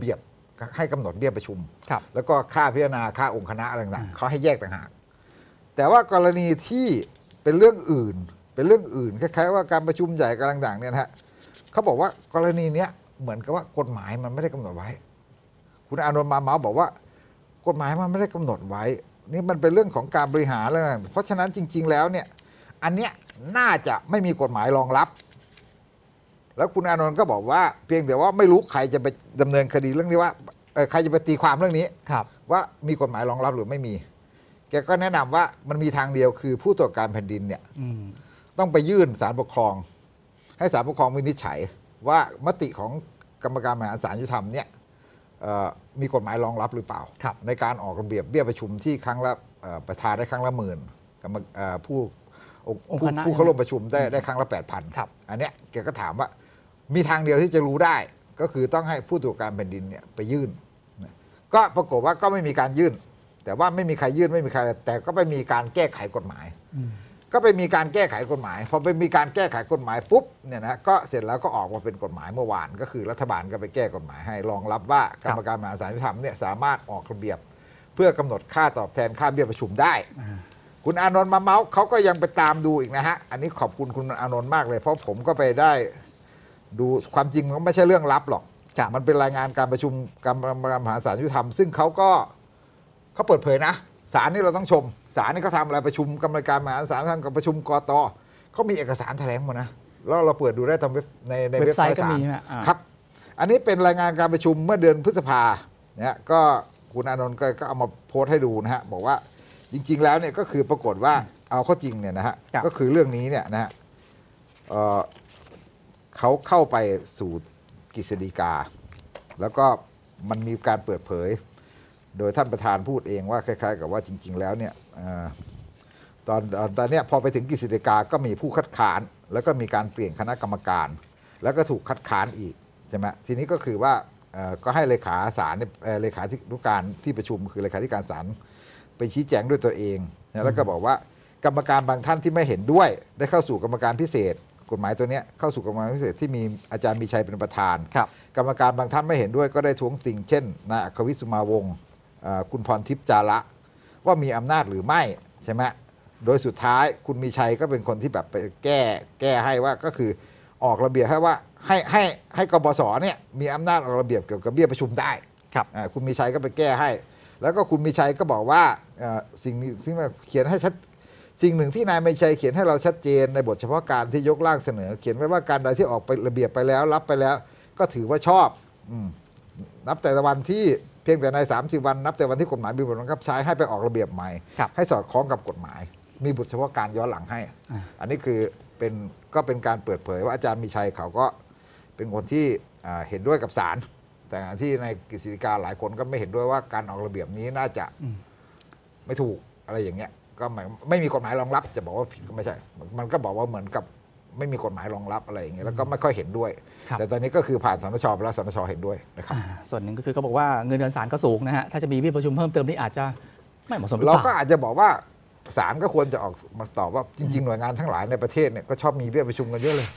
เบียบให้กำหนดเบี้ยประชุม แล้วก็ค่าพิจารณาค่าองค์คณะอะไรต่าง ๆ เขาให้แยกต่างหาก แต่ว่ากรณีที่เป็นเรื่องอื่น เป็นเรื่องอื่นคล้ายๆว่าการประชุมใหญ่กำลังต่างเนี่ยฮะเขาบอกว่ากรณีเนี้ยเหมือนกับว่ากฎหมายมันไม่ได้กำหนดไว้ คุณอานนท์มาเมาบอกว่า กฎหมายมันไม่ได้กำหนดไว้ นี่มันเป็นเรื่องของการบริหารไรต่างเพราะฉะนั้นจริง ๆแล้วเนี่ย อันเนี้ยน่าจะไม่มีกฎหมายรองรับแล้วคุณอานนท์ก็บอกว่าเพียงแต่ว่าไม่รู้ใครจะไปดำเนินคดีเรื่องนี้ว่าใครจะไปตีความเรื่องนี้ว่ามีกฎหมายรองรับหรือไม่มี แกก็แนะนำว่ามันมีทางเดียวคือผู้ตรวจการแผ่นดินเนี่ยต้องไปยื่นสารปกครอง ให้สารปกครองวินิจฉัย ว่ามติของกรรมการมหาศาลยุติธรรมเนี่ยมีกฎหมายรองรับหรือเปล่า ในการออกระเบียบเบี้ยประชุมที่ครั้งละประธานได้ครั้งละหมื่นกผู้ผู้เข้าร่วมประชุมได้ได้ครั้งละแปดพันอันเนี้ยแกก็ถามว่ามีทางเดียวที่จะรู้ได้ ก็คือต้องให้ผู้ตรวจการแผ่นดินเนี่ยไปยื่นก็ปรากฏว่าก็ไม่มีการยื่น แต่ว่าไม่มีใครยื่นไม่มีใคร แต่ก็ไปมีการแก้ไขกฎหมายก็ไปมีการแก้ไขกฎหมายพอไปมีการแก้ไขกฎหมายปุ๊บเนี่ยนะก็เสร็จแล้วก็ออกมาเป็นกฎหมายเมื่อวานก็คือรัฐบาลก็ไปแก้กฎหมายให้รองรับว่ากรรมการมหาศาลยุติธรรมเนี่ยสามารถออกระเบียบ เพื่อกำหนดค่าตอบแทนค่าเบี้ยประชุมได้คุณอานนท์มาเมาส์เขาก็ยังไปตามดูอีกนะฮะอันนี้ขอบคุณคุณอานนท์มากเลย เพราะผมก็ไปได้ดู ความจริงมันไม่ใช่เรื่องลับหรอก มันเป็นรายงานการประชุมกรรมการมหาศาลยุติธรรมซึ่งเขาก็เขาเปิดเผยนะศาลนี่เราต้องชมศาลนี่เขาทำอะไรประชุมกรรมการมหาศาลทางกับประชุมกตเขามีเอกสารแถลงหมดนะแล้วเราเปิดดูได้ทางเว็บในในเว็บไซต์ศาลครับอันนี้เป็นรายงานการประชุมเมื่อเดือนพฤษภาเนี่ยก็คุณอนนท์ก็เอามาโพสต์ให้ดูนะฮะบอกว่าจริงๆ แล้วเนี่ยก็คือปรากฏว่าเอาข้อจริงเนี่ยนะฮะก็คือเรื่องนี้เนี่ยนะฮะเขาเข้าไปสู่กฤษฎีกา แล้วก็มันมีการเปิดเผย โดยท่านประธานพูดเองว่า คล้ายๆกับว่าจริงๆแล้วเนี่ยตอนตอนนี้พอไปถึงกฤษฎีกาก็มีผู้คัดค้านแล้วก็มีการเปลี่ยนคณะกรรมการ แล้วก็ถูกคัดค้านอีกใช่ไหมทีนี้ก็คือว่าก็ให้เลขาสารเลขาธิการที่ประชุมคือเลขาธิการสารไปชี้แจงด้วยตัวเองแล้วก็บอกว่ากรรมการบางท่านที่ไม่เห็นด้วยได้เข้าสู่กรรมการพิเศษกฎหมายตัวนี้เข้าสู่กรรมารพิเศษที่มีอาจารย์มีชัยเป็นประธาน กรรมการบางท่านไม่เห็นด้วยก็ได้ท้วงติงเช่นนายอัควิสุมาวงคุณพรทิพย์จาระ ว่ามีอำนาจหรือไม่ใช่ไหมโดยสุดท้ายคุณมีชัยก็เป็นคนที่แบบไปแก้แก้ให้ว่าก็คือออกระเบียบให้ว่าให้ให้ให้กบสเนี่ยมีอำนาจออกระเบียบเกี่ยวกับเบี้ยประชุมได้ครับคุณมีชัยก็ไปแก้ให้ แล้วก็คุณมีชัยก็บอกว่าสิ่งนี้ซึ่งเขียนให้ชัดสิ่งหนึ่งที่นายไม่ชัยเขียนให้เราชัดเจนในบทเฉพาะการที่ยกร่างเสนอเขียนไว้ว่าการใดที่ออกไประเบียบไปแล้ว รับไปแล้วก็ถือว่าชอบอนับแต่วันที่เพียงแต่ใน 30 วันนับแต่วันที่กฎหมายมีบทบังคับใช้ให้ไปออกระเบียบใหม่ให้สอดคล้องกับกฎหมาย มีบทเฉพาะการย้อนหลังให้ อันนี้คือเป็นก็เป็นการเปิดเผย ว่าอาจารย์มีชัยเขาก็เป็นคนที่เห็นด้วยกับศาลแต่ที่ในกฤษฎีกาหลายคนก็ไม่เห็นด้วยว่าการออกระเบียบนี้น่าจะไม่ถูกอะไรอย่างเงี้ยก็หมายไม่มีกฎหมายรองรับจะบอกว่าผิดก็ไม่ใช่ มันก็บอกว่าเหมือนกับไม่มีกฎหมายรองรับอะไรอย่างเงี้ยแล้วก็ไม่ค่อยเห็นด้วย แต่ตอนนี้ก็คือผ่านสนชไปแล้วสนชเห็นด้วยนะครับส่วนหนึ่งก็คือเขาบอกว่าเงินเดือนศาลก็สูงนะฮะถ้าจะมีเบีประชุมเพิ่มเติมนี่อาจจะไม่เหมาะสมเราก็อาจจะบอกว่าศาลก็ควรจะออกมาตอบว่าจริง ๆ หน่วยงานทั้งหลายในประเทศเนี่ยก็ชอบมีเบี้ยประชุมกันเยอะเลย